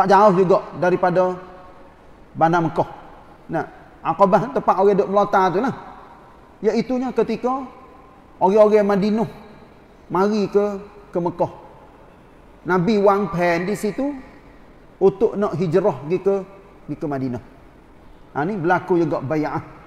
tak jauh juga daripada bandar Mekah. Nah, Aqabah tempat orang duk melata tu lah. Iaitunya ketika orang-orang Madinah mari ke ke Mekah. Nabi wang pen di situ untuk nak hijrah pergi ke pergi ke Madinah. Ha, ini berlaku juga bayi'ah.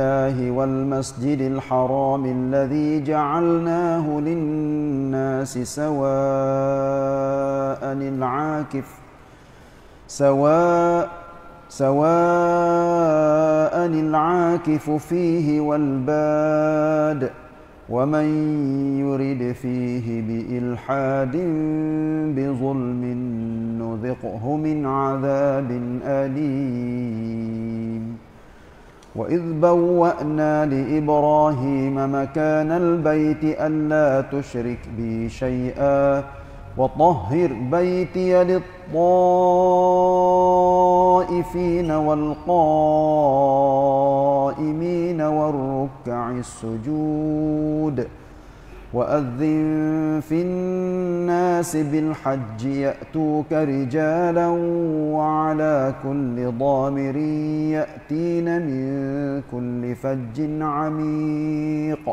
الله والمسجد الحرام الذي جعلناه للناس سواء العاكف سواء سواء العاكف فيه والباد ومن يرد فيه بإلحاد بظلم نذقه من عذاب أليم وإذ بوأنا لإبراهيم مكان البيت ألا تشرك بي شيئا وطهر بيتي للطائفين والقائمين والركع السجود وأذن في الناس بالحج يأتوك رجالا وعلى كل ضامر يأتين من كل فج عميق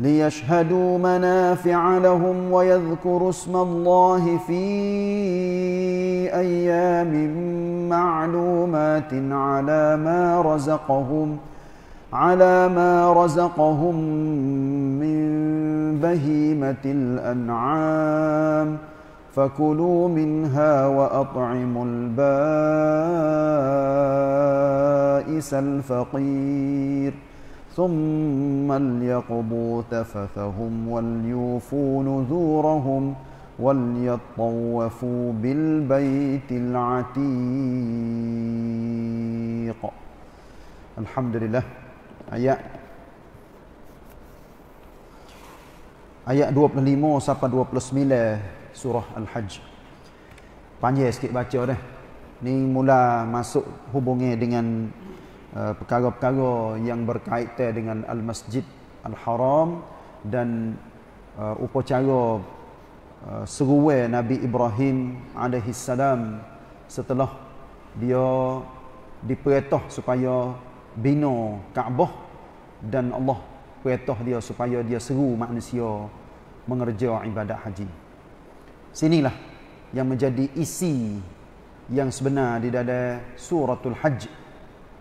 ليشهدوا منافع لهم ويذكروا اسم الله في أيام معلومات على ما رزقهم ۖ على ما رزقهم من بهيمة الأنعام فكلوا منها وأطعموا البائس الفقير ثم ليقضوا تفثهم وليوفوا نذورهم وليطوفوا بالبيت العتيق الحمد لله ayat ayat 25 sampai 29 surah al-hajj panjang sikit baca dah ni mula masuk hubungi dengan eh, perkara-perkara uh, yang berkaitan dengan al-masjid al-haram dan uh, upacara uh, eh, seruai Nabi Ibrahim alaihi salam setelah dia diperintah supaya bina Kaabah dan Allah perintah dia supaya dia seru manusia mengerja ibadat haji. Sinilah yang menjadi isi yang sebenar di dalam suratul hajj.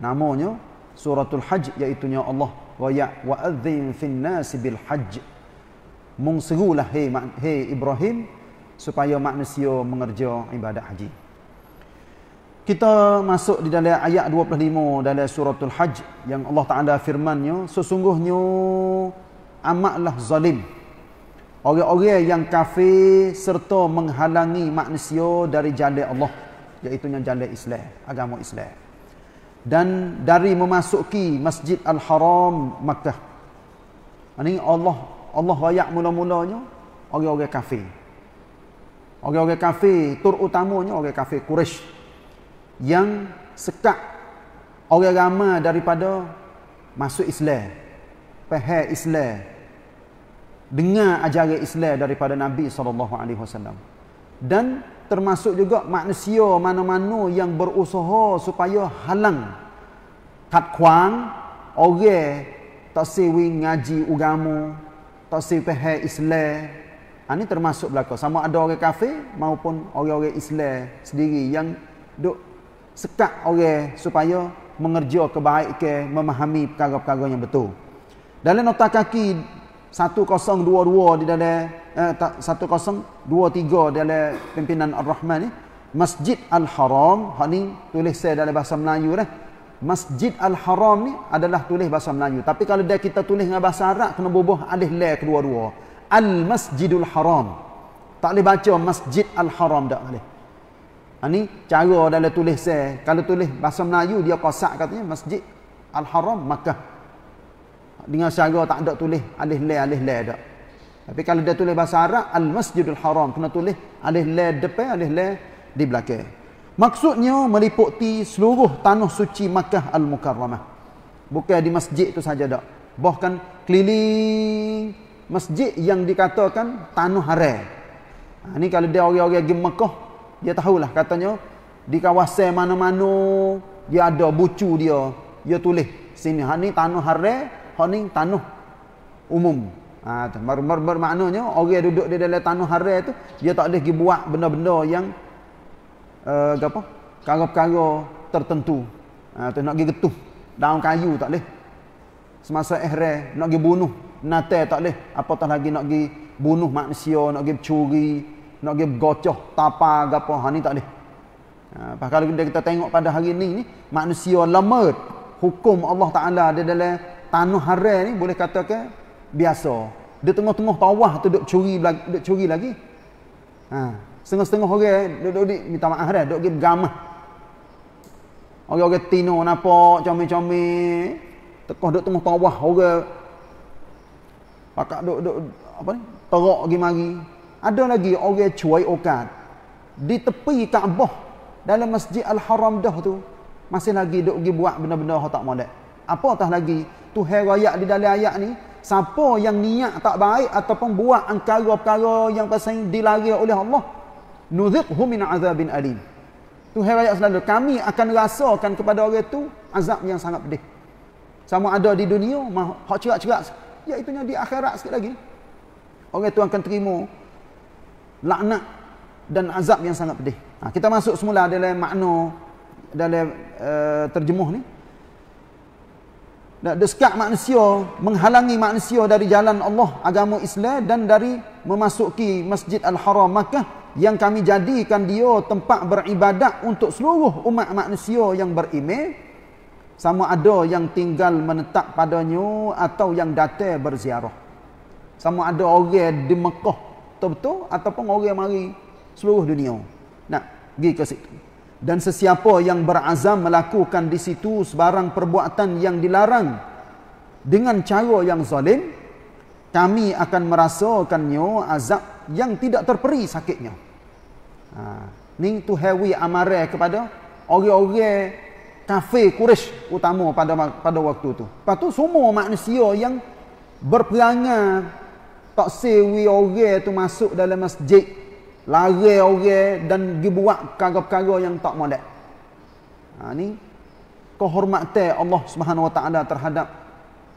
Namanya suratul hajj iaitu nya Allah waya wa adzim fin nas bil hajj. Mengserulah hei hey Ibrahim supaya manusia mengerja ibadat haji. Kita masuk di dalam ayat 25 dalam suratul hajj yang Allah Ta'ala firmannya sesungguhnya amatlah zalim. Orang-orang yang kafir serta menghalangi manusia dari jalan Allah. Iaitu jalan Islam, agama Islam. Dan dari memasuki Masjid Al-Haram Makkah. Ini Allah Allah rakyat mula-mulanya orang-orang kafir. Orang-orang kafir terutamanya orang kafir Quraisy yang sekat orang ramai daripada masuk Islam pahal Islam dengar ajaran Islam daripada Nabi SAW dan termasuk juga manusia mana-mana yang berusaha supaya halang kat kuang orang tak sewi ngaji ugamu tak sewi pahal Islam ini ha, termasuk belakang sama ada orang kafir maupun orang-orang Islam sendiri yang duk sekat orang supaya mengerja kebaikan memahami perkara-perkara yang betul dalam nota kaki 1022 di dalam eh, 1023 di dalam pimpinan Ar-Rahman ni Masjid Al-Haram ni tulis saya dalam bahasa Melayu lah Masjid Al-Haram ni adalah tulis bahasa Melayu tapi kalau dia kita tulis dengan bahasa Arab kena bubuh alih la kedua-dua Al-Masjidul Haram tak boleh baca Masjid Al-Haram dah boleh Ha, ni cara dalam tulis saya. Eh, kalau tulis bahasa Melayu dia kosak katanya Masjid Al-Haram Makkah. Dengan cara tak ada tulis alih le alih le dak. Tapi kalau dia tulis bahasa Arab Al-Masjidul Haram kena tulis alih le depan alih le di belakang. Maksudnya meliputi seluruh tanah suci Makkah Al-Mukarramah. Bukan di masjid tu saja dak. Bahkan keliling masjid yang dikatakan tanah haram. Ha, ni kalau dia orang-orang pergi Mekah dia tahulah katanya di kawasan mana-mana dia ada bucu dia dia tulis sini ha ni tanah harre ha ni tanah umum ha tu mar mar bermaknanya orang duduk di dalam tanah hare tu dia tak boleh buat benda-benda yang uh, apa perkara-perkara tertentu ha tu nak pergi getuh daun kayu tak boleh semasa ihre nak pergi bunuh natal tak boleh apatah lagi nak pergi bunuh manusia nak pergi curi nak pergi gocoh tapa gapo ha ni tak ada ha kalau kita tengok pada hari ini ni manusia lemah hukum Allah taala ada dalam tanah haram ni boleh katakan biasa dia tengah-tengah tawah tu duk curi duk curi lagi ha setengah-setengah orang eh, duk duk minta maaf dah duk pergi gamah orang-orang tino napa comel-comel tekah duk tengah tawah orang pakak duk duk apa ni teruk pergi mari ada lagi orang cuai okat di tepi Kaabah dalam Masjid Al-Haram dah tu masih lagi duk pergi buat benda-benda hak tak molek. Apa tah lagi tu raya di dalam ayat ni siapa yang niat tak baik ataupun buat angkara-perkara yang pasal dilari oleh Allah nuzikhu min azabin alim. tu raya selalu kami akan rasakan kepada orang itu azab yang sangat pedih. Sama ada di dunia hak cerak-cerak iaitu ya di akhirat sikit lagi. Orang itu akan terima laknat dan azab yang sangat pedih. Ha, kita masuk semula dalam makna dalam uh, terjemuh ni. Dan desak manusia menghalangi manusia dari jalan Allah agama Islam dan dari memasuki Masjid Al-Haram Makkah yang kami jadikan dia tempat beribadat untuk seluruh umat manusia yang beriman, sama ada yang tinggal menetap padanya atau yang datang berziarah. Sama ada orang di Mekah betul-betul ataupun orang yang mari seluruh dunia nak pergi ke situ dan sesiapa yang berazam melakukan di situ sebarang perbuatan yang dilarang dengan cara yang zalim kami akan merasakannya azab yang tidak terperi sakitnya ha. ni tu hewi amare kepada orang-orang kafe Quraisy utama pada pada waktu tu. Lepas semua manusia yang berperangai tak sewi orang tu masuk dalam masjid lari orang dan dibuat perkara-perkara yang tak modat ha ni kehormatan Allah Subhanahu Wa Taala terhadap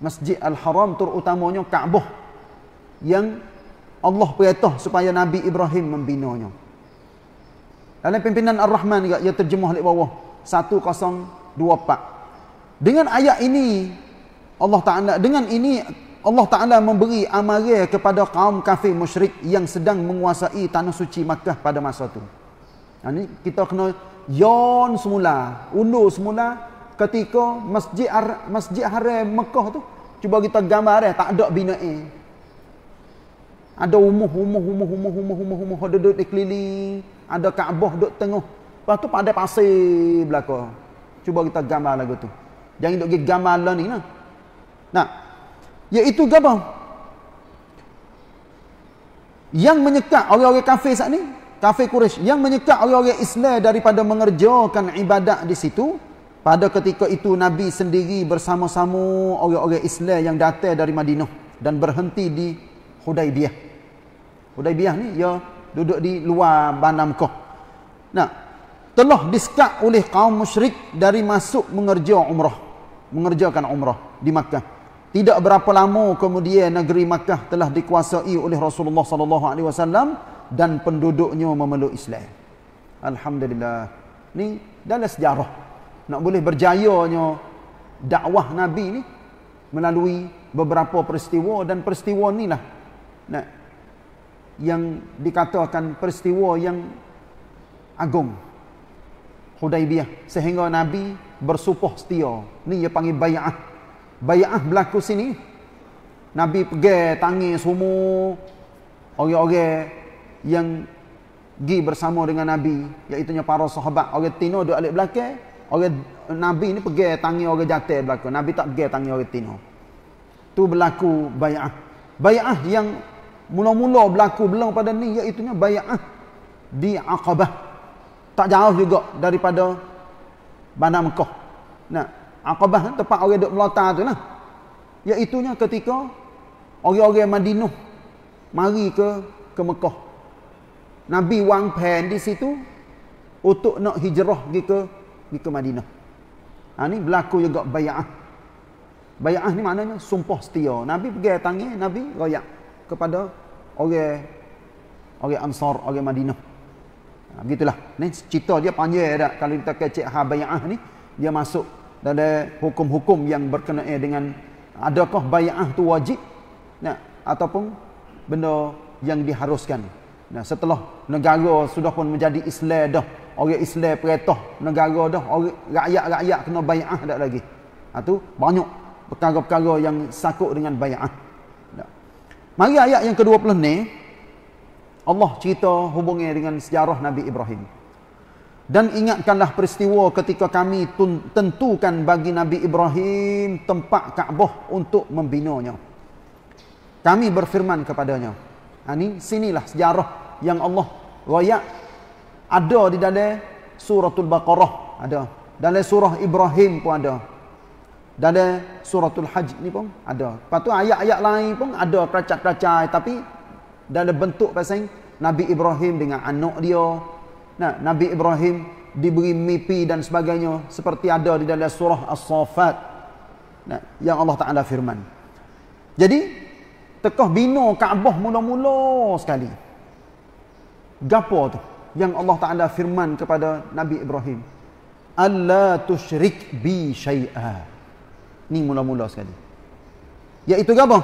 Masjid Al-Haram terutamanya Kaabah yang Allah perintah supaya Nabi Ibrahim membinanya. Dalam pimpinan Ar-Rahman juga yang terjemah di bawah 1024. Dengan ayat ini Allah Taala dengan ini Allah Ta'ala memberi amarah kepada kaum kafir musyrik yang sedang menguasai tanah suci Makkah pada masa itu. Nah, ini kita kena yon semula, undur semula ketika masjid Ar masjid haram Mekah tu cuba kita gambar eh tak ada bina eh. ada umuh umuh umuh umuh umuh umuh umuh umuh, duduk dikeliling ada kaabah duduk tengah lepas tu pada pasir belakang cuba kita gambar lagu tu jangan duduk gambar lah ni nah nah iaitu gabah yang menyekat orang-orang kafir saat ni kafir Quraisy yang menyekat orang-orang Islam daripada mengerjakan ibadat di situ pada ketika itu Nabi sendiri bersama-sama orang-orang Islam yang datang dari Madinah dan berhenti di Hudaybiyah Hudaybiyah ni ya duduk di luar bandar Mekah nah telah disekat oleh kaum musyrik dari masuk mengerjakan umrah mengerjakan umrah di Makkah tidak berapa lama kemudian negeri Makkah telah dikuasai oleh Rasulullah sallallahu alaihi wasallam dan penduduknya memeluk Islam. Alhamdulillah. Ni dalam sejarah nak boleh berjayanya dakwah Nabi ni melalui beberapa peristiwa dan peristiwa ni lah. nak yang dikatakan peristiwa yang agung Hudaibiyah sehingga Nabi bersupoh setia ni dia panggil bayat bayah berlaku sini Nabi pergi tangis semua orang-orang yang gi bersama dengan Nabi iaitu para sahabat orang Tino duduk alik belakang orang Nabi ni pergi tangis orang jatuh belakang Nabi tak pergi tangis orang Tino tu berlaku bayah bayah yang mula-mula berlaku belum pada ni iaitu bayah di Aqabah tak jauh juga daripada Bandar Mekah nak Aqabah kan, tempat orang duduk melontar tu lah. Iaitunya ya, ketika orang-orang Madinah mari ke ke Mekah. Nabi Wang Pen di situ untuk nak hijrah pergi ke, pergi ke Madinah. Ha, ni berlaku juga bayi'ah. Bayi'ah ni maknanya sumpah setia. Nabi pergi tangi Nabi royak kepada orang orang Ansar, orang Madinah. Ha, begitulah. Ni cerita dia panjang tak? Kalau kita kecek ha bayi'ah ni, dia masuk ada hukum-hukum yang berkenaan dengan adakah bai'ah tu wajib nah ataupun benda yang diharuskan nah setelah negara sudah pun menjadi Islam dah orang Islam peretah negara dah orang rakyat-rakyat kena bai'ah dak lagi ha tu banyak perkara-perkara yang sakut dengan bai'ah nah mari ayat yang ke-20 ni Allah cerita hubungnya dengan sejarah Nabi Ibrahim dan ingatkanlah peristiwa ketika kami tentukan bagi Nabi Ibrahim tempat Kaabah untuk membinanya. Kami berfirman kepadanya. Ini ha, sinilah sejarah yang Allah royak ada di dalam suratul Baqarah. Ada. Dalam surah Ibrahim pun ada. Dalam suratul Hajj ni pun ada. Lepas tu ayat-ayat lain pun ada keracat-keracat. Tapi dalam bentuk pasang Nabi Ibrahim dengan anak dia Nah, Nabi Ibrahim diberi mimpi dan sebagainya seperti ada di dalam surah As-Saffat. Nah, yang Allah Taala firman. Jadi, tekah bina Kaabah mula-mula sekali. Gapo tu yang Allah Taala firman kepada Nabi Ibrahim? Allah tusyrik bi syai'a. Ni mula-mula sekali. Iaitu gapo?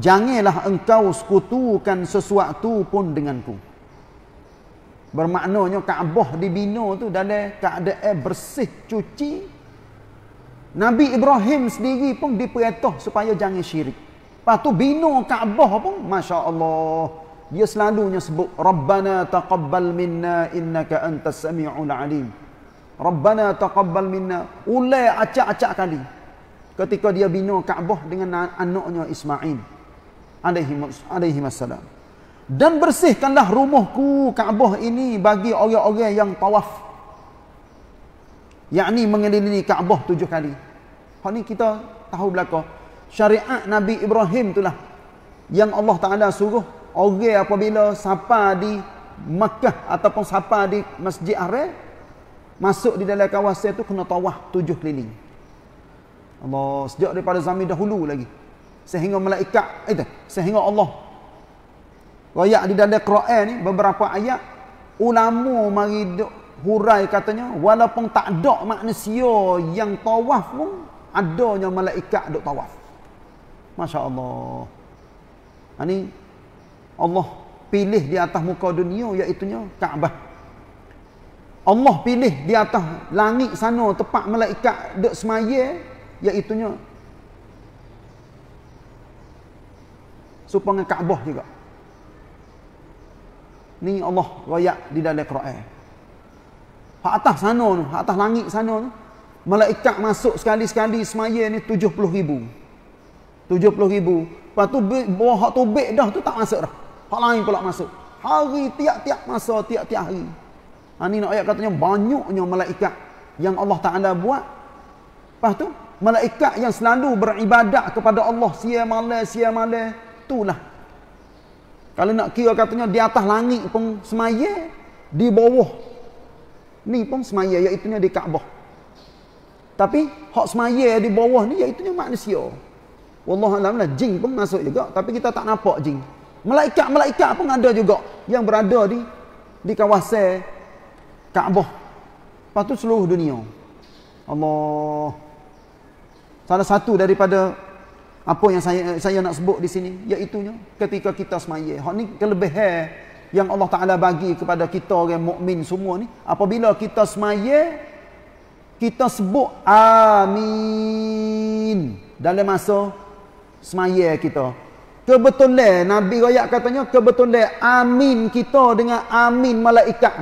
Janganlah engkau sekutukan sesuatu pun denganku. Bermaknanya Kaabah dibina tu dalam keadaan bersih cuci. Nabi Ibrahim sendiri pun diperintah supaya jangan syirik. Lepas tu bina Kaabah pun Masya Allah. Dia selalunya sebut Rabbana taqabbal minna innaka antas sami'ul alim. Rabbana taqabbal minna. Ulai acak-acak kali. Ketika dia bina Kaabah dengan anaknya Ismail. Alayhi, alayhi masalam dan bersihkanlah rumahku Kaabah ini bagi orang-orang yang tawaf. Yakni mengelilingi Kaabah tujuh kali. Hak ni kita tahu belaka. Syariat Nabi Ibrahim itulah yang Allah Taala suruh orang apabila sapa di Makkah ataupun sapa di Masjid Arab masuk di dalam kawasan itu kena tawaf tujuh keliling. Allah sejak daripada zaman dahulu lagi sehingga malaikat itu eh, sehingga Allah Ayat di dalam Quran ni beberapa ayat ulama mari hurai katanya walaupun tak ada manusia yang tawaf pun adanya malaikat duk tawaf. Masya-Allah. Ani ha, Allah pilih di atas muka dunia iaitu Kaabah. Allah pilih di atas langit sana tempat malaikat duk semaya iaitu nya supaya Kaabah juga ni Allah royak di dalam Quran. Hak atas sana tu, hak atas langit sana tu, malaikat masuk sekali-sekali semaya ni 70 ribu. 70 ribu. Lepas tu bawah hak tubik dah tu tak masuk dah. Hak lain pula masuk. Hari tiap-tiap masa, tiap-tiap hari. Ha, ni nak ayat katanya banyaknya malaikat yang Allah Ta'ala buat. Lepas tu, malaikat yang selalu beribadat kepada Allah siya malai, siya malai, itulah kalau nak kira katanya di atas langit pun semaya, di bawah ni pun semaya iaitu di Kaabah. Tapi hak semaya di bawah ni iaitu manusia. alam lah jing pun masuk juga tapi kita tak nampak jing. Malaikat-malaikat pun ada juga yang berada di di kawasan Kaabah. Patut seluruh dunia. Allah. Salah satu daripada apa yang saya saya nak sebut di sini iaitu ketika kita semaya hak ni kelebihan yang Allah Taala bagi kepada kita orang mukmin semua ni apabila kita semaya kita sebut amin dalam masa semaya kita kebetulan nabi royak katanya kebetulan amin kita dengan amin malaikat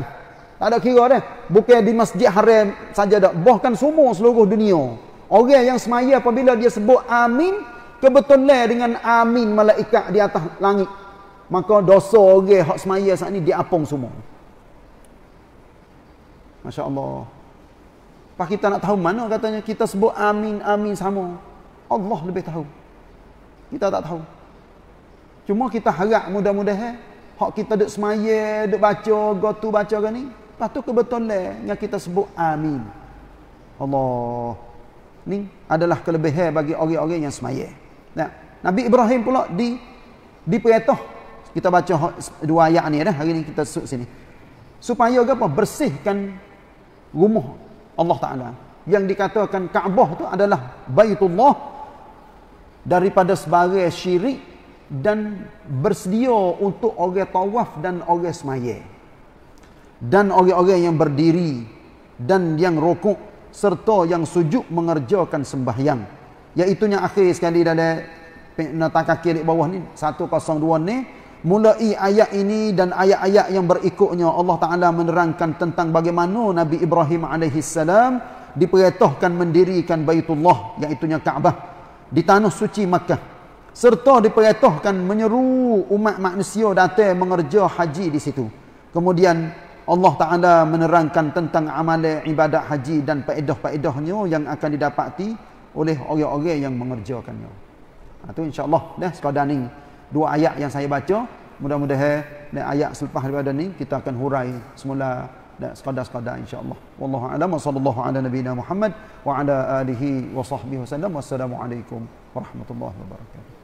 tak ada kira dah bukan di masjid haram saja dah bahkan semua seluruh dunia orang yang semaya apabila dia sebut amin kebetulan dengan amin malaikat di atas langit maka dosa orang okay, hak semaya saat ni diapung semua masya-Allah Pak kita nak tahu mana katanya kita sebut amin amin sama Allah lebih tahu kita tak tahu cuma kita harap mudah-mudahan mudah hak kita duk semaya duk baca go tu baca kan ni patu kebetulan yang kita sebut amin Allah ni adalah kelebihan bagi orang-orang yang semayah. Tak. Ya. Nabi Ibrahim pula di diperintah kita baca dua ayat ni dah hari ni kita sebut sini. Supaya apa? Bersihkan rumah Allah Taala. Yang dikatakan Kaabah tu adalah Baitullah daripada sebarang syirik dan bersedia untuk orang tawaf dan orang semayah. Dan orang-orang yang berdiri dan yang rokok serta yang sujud mengerjakan sembahyang iaitu ya, yang akhir sekali dalam eh, nota kaki di bawah ni 102 ni mulai ayat ini dan ayat-ayat yang berikutnya Allah Taala menerangkan tentang bagaimana Nabi Ibrahim alaihi salam diperintahkan mendirikan Baitullah iaitu yang Kaabah di tanah suci Makkah serta diperintahkan menyeru umat manusia datang mengerja haji di situ kemudian Allah Taala menerangkan tentang amalan ibadat haji dan faedah-faedahnya yang akan didapati oleh orang-orang yang mengerjakannya. Ha tu insya-Allah dah sekadar ni dua ayat yang saya baca, mudah-mudahan dan ayat selepas daripada ni kita akan hurai semula dan sekadar-sekadar insya-Allah. Wallahu a'lam sallallahu ala nabiyyina Muhammad wa ala alihi wa sahbihi wasallam. Wassalamualaikum warahmatullahi wabarakatuh.